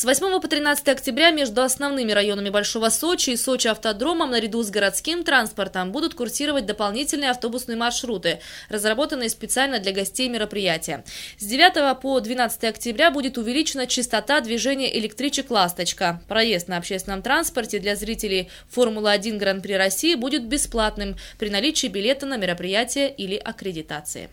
С 8 по 13 октября между основными районами Большого Сочи и Сочи автодромом наряду с городским транспортом будут курсировать дополнительные автобусные маршруты, разработанные специально для гостей мероприятия. С 9 по 12 октября будет увеличена частота движения электричек «Ласточка». Проезд на общественном транспорте для зрителей «Формулы-1 Гран-при России» будет бесплатным при наличии билета на мероприятие или аккредитации.